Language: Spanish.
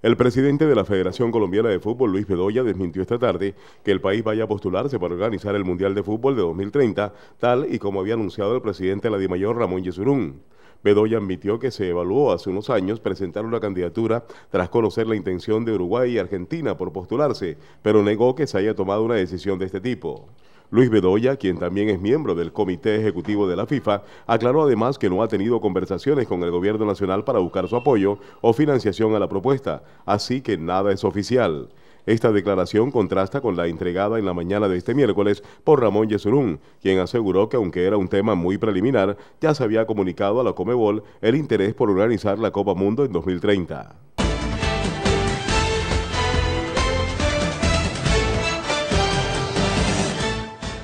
El presidente de la Federación Colombiana de Fútbol, Luis Bedoya, desmintió esta tarde que el país vaya a postularse para organizar el Mundial de Fútbol de 2030, tal y como había anunciado el presidente de la DIMAYOR, Ramón Yesurún. Bedoya admitió que se evaluó hace unos años presentar una candidatura tras conocer la intención de Uruguay y Argentina por postularse, pero negó que se haya tomado una decisión de este tipo. Luis Bedoya, quien también es miembro del Comité Ejecutivo de la FIFA, aclaró además que no ha tenido conversaciones con el gobierno nacional para buscar su apoyo o financiación a la propuesta, así que nada es oficial. Esta declaración contrasta con la entregada en la mañana de este miércoles por Ramón Yesurún, quien aseguró que aunque era un tema muy preliminar, ya se había comunicado a la Comebol el interés por organizar la Copa Mundo en 2030.